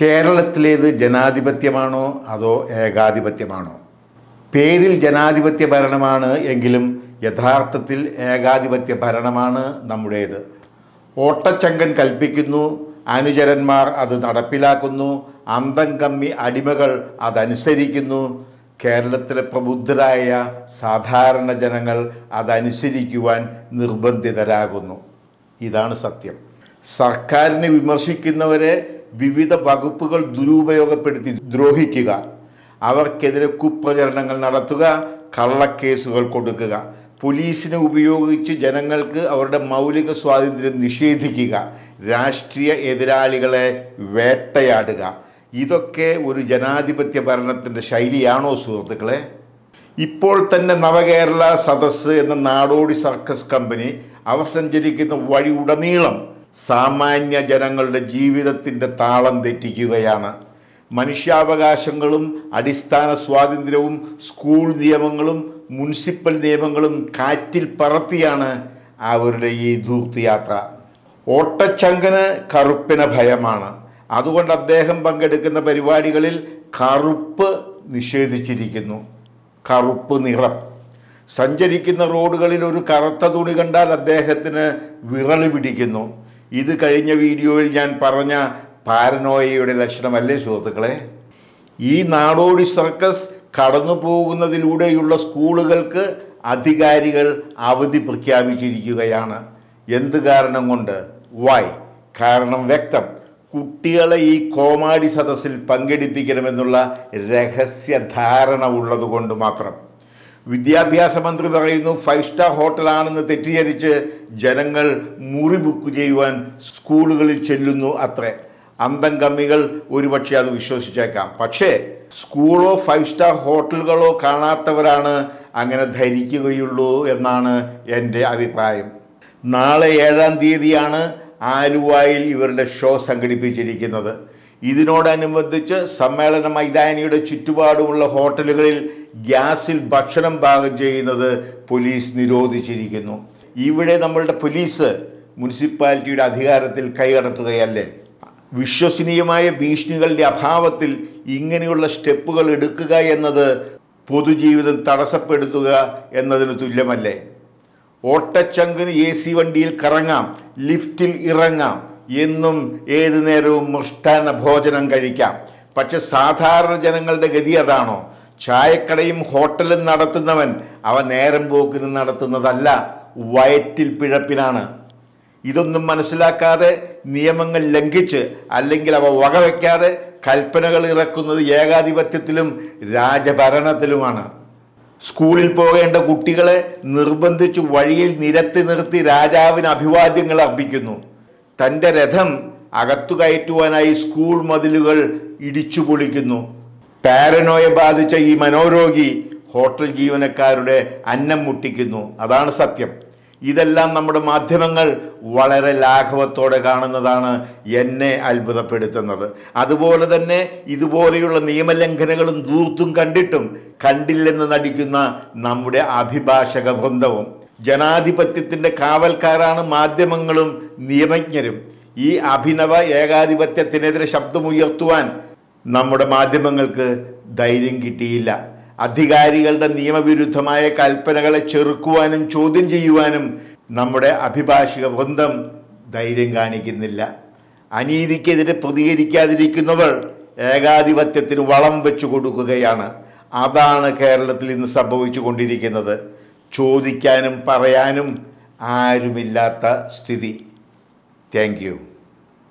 കേരളത്തിലേത് ജനാധിപത്യമാണോ അതോ ഏകാധിപത്യമാണോ പേരിൽ ജനാധിപത്യ ഭരണമാണ് എങ്കിലും യഥാർത്ഥത്തിൽ ഏകാധിപത്യ ഭരണമാണ് നമ്മുടേത് ഓട്ടച്ചങ്കൻ കൽപ്പിക്കുന്നു അനുചരന്മാർ അത് നടപ്പിലാക്കുന്നു അന്തം കമ്മി അടിമകൾ അതനുസരിക്കുന്നു കേരളത്തിലെ പ്രബുദ്ധരായ സാധാരണ ജനങ്ങൾ അതനുസരിക്കുവാൻ നിർബന്ധിതരാകുന്നു ഇതാണ് സത്യം സർക്കാരിനെ വിമർശിക്കുന്നവരെ വിവിധ വകുപ്പുകൾ ദുരുപയോഗപ്പെടുത്തി ദ്രോഹിക്കുക അവർക്കെതിരെ കുപ്രചരണങ്ങൾ നടത്തുക കള്ളക്കേസുകൾ കൊടുക്കുക പോലീസിനെ ഉപയോഗിച്ച് ജനങ്ങൾക്ക് അവരുടെ മൗലിക സ്വാതന്ത്ര്യം നിഷേധിക്കുക രാഷ്ട്രീയ എതിരാളികളെ വേട്ടയാടുക ഇതൊക്കെ ഒരു ജനാധിപത്യ ഭരണത്തിൻ്റെ ശൈലിയാണോ സുഹൃത്തുക്കളെ ഇപ്പോൾ തന്നെ നവകേരള സദസ്സ് എന്ന നാടോടി സർക്കസ് കമ്പനി അവർ സഞ്ചരിക്കുന്ന വഴി ഉടനീളം സാമാന്യ ജനങ്ങളുടെ ജീവിതത്തിൻ്റെ താളം തെറ്റിക്കുകയാണ് മനുഷ്യാവകാശങ്ങളും അടിസ്ഥാന സ്വാതന്ത്ര്യവും സ്കൂൾ നിയമങ്ങളും മുനിസിപ്പൽ നിയമങ്ങളും കാറ്റിൽ പറത്തിയാണ് അവരുടെ ഈ ധൂർത്തിയാത്ര ഓട്ടച്ചങ്കന് കറുപ്പിന് ഭയമാണ് അതുകൊണ്ട് അദ്ദേഹം പങ്കെടുക്കുന്ന പരിപാടികളിൽ കറുപ്പ് നിഷേധിച്ചിരിക്കുന്നു കറുപ്പ് നിറം സഞ്ചരിക്കുന്ന റോഡുകളിൽ ഒരു കറുത്ത തുണി കണ്ടാൽ അദ്ദേഹത്തിന് വിറള് പിടിക്കുന്നു ഇത് കഴിഞ്ഞ വീഡിയോയിൽ ഞാൻ പറഞ്ഞ പാരനോയയുടെ ലക്ഷണമല്ലേ സുഹൃത്തുക്കളെ ഈ നാടോടി സർക്കസ് കടന്നു പോകുന്നതിലൂടെയുള്ള സ്കൂളുകൾക്ക് അധികാരികൾ അവധി പ്രഖ്യാപിച്ചിരിക്കുകയാണ് എന്ത് കാരണം കൊണ്ട് വൈ കാരണം വ്യക്തം കുട്ടികളെ ഈ കോമാടി സദസ്സിൽ പങ്കെടുപ്പിക്കണമെന്നുള്ള രഹസ്യധാരണ ഉള്ളതുകൊണ്ട് മാത്രം വിദ്യാഭ്യാസ മന്ത്രി പറയുന്നു ഫൈവ് സ്റ്റാർ ഹോട്ടലാണെന്ന് തെറ്റിദ്ധരിച്ച് ജനങ്ങൾ മുറി ബുക്ക് ചെയ്യുവാൻ സ്കൂളുകളിൽ ചെല്ലുന്നു അത്രേ അന്തം കമ്മികൾ ഒരുപക്ഷെ അത് വിശ്വസിച്ചേക്കാം പക്ഷേ സ്കൂളോ ഫൈവ് സ്റ്റാർ ഹോട്ടലുകളോ കാണാത്തവരാണ് അങ്ങനെ ധരിക്കുകയുള്ളൂ എന്നാണ് എൻ്റെ അഭിപ്രായം നാളെ ഏഴാം തീയതിയാണ് ആലുവായിൽ ഇവരുടെ ഷോ സംഘടിപ്പിച്ചിരിക്കുന്നത് ഇതിനോടനുബന്ധിച്ച് സമ്മേളന മൈതാനിയുടെ ചുറ്റുപാടുമുള്ള ഹോട്ടലുകളിൽ ഗ്യാസിൽ ഭക്ഷണം പാകം ചെയ്യുന്നത് പോലീസ് നിരോധിച്ചിരിക്കുന്നു ഇവിടെ നമ്മളുടെ പോലീസ് മുനിസിപ്പാലിറ്റിയുടെ അധികാരത്തിൽ കൈകടത്തുകയല്ലേ വിശ്വസനീയമായ ഭീഷണികളുടെ അഭാവത്തിൽ ഇങ്ങനെയുള്ള സ്റ്റെപ്പുകൾ എടുക്കുക എന്നത് പൊതുജീവിതം തടസ്സപ്പെടുത്തുക എന്നതിന് തുല്യമല്ലേ ഓട്ടച്ചങ്കിന് എ സി വണ്ടിയിൽ കറങ്ങാം ലിഫ്റ്റിൽ ഇറങ്ങാം എന്നും ഏതു നേരവും മൃഷ്ടാന ഭോജനം കഴിക്കാം പക്ഷെ സാധാരണ ജനങ്ങളുടെ ഗതി അതാണോ ചായക്കടയും ഹോട്ടലും നടത്തുന്നവൻ അവ നേരം പോക്കിന് നടത്തുന്നതല്ല വയറ്റിൽ പിഴപ്പിനാണ് ഇതൊന്നും മനസ്സിലാക്കാതെ നിയമങ്ങൾ ലംഘിച്ച് അല്ലെങ്കിൽ അവ വകവയ്ക്കാതെ കൽപ്പനകൾ ഇറക്കുന്നത് ഏകാധിപത്യത്തിലും രാജഭരണത്തിലുമാണ് സ്കൂളിൽ പോകേണ്ട കുട്ടികളെ നിർബന്ധിച്ചു വഴിയിൽ നിരത്തി നിർത്തി രാജാവിന് അഭിവാദ്യങ്ങൾ അർപ്പിക്കുന്നു തൻ്റെ രഥം അകത്തു കയറ്റുവാനായി സ്കൂൾ മതിലുകൾ ഇടിച്ചു പൊളിക്കുന്നു പാരനോയെ ബാധിച്ച ഈ മനോരോഗി ഹോട്ടൽ ജീവനക്കാരുടെ അന്നം മുട്ടിക്കുന്നു അതാണ് സത്യം ഇതെല്ലാം നമ്മുടെ മാധ്യമങ്ങൾ വളരെ ലാഘവത്തോടെ കാണുന്നതാണ് എന്നെ അത്ഭുതപ്പെടുത്തുന്നത് അതുപോലെ തന്നെ ഇതുപോലെയുള്ള നിയമലംഘനങ്ങളും ദൂർത്തും കണ്ടിട്ടും കണ്ടില്ലെന്ന് നടിക്കുന്ന നമ്മുടെ അഭിഭാഷക ബന്ധവും ജനാധിപത്യത്തിൻ്റെ കാവൽക്കാരാണ് മാധ്യമങ്ങളും നിയമജ്ഞരും ഈ അഭിനവ ഏകാധിപത്യത്തിനെതിരെ ശബ്ദമുയർത്തുവാൻ നമ്മുടെ മാധ്യമങ്ങൾക്ക് ധൈര്യം കിട്ടിയില്ല അധികാരികളുടെ നിയമവിരുദ്ധമായ കൽപ്പനകളെ ചെറുക്കുവാനും ചോദ്യം ചെയ്യുവാനും നമ്മുടെ അഭിഭാഷക ബന്ധം ധൈര്യം കാണിക്കുന്നില്ല അനീതിക്കെതിരെ പ്രതികരിക്കാതിരിക്കുന്നവർ ഏകാധിപത്യത്തിന് വളം വെച്ചു കൊടുക്കുകയാണ് അതാണ് കേരളത്തിൽ ഇന്ന് സംഭവിച്ചു കൊണ്ടിരിക്കുന്നത് ചോദിക്കാനും പറയാനും ആരുമില്ലാത്ത സ്ഥിതി താങ്ക്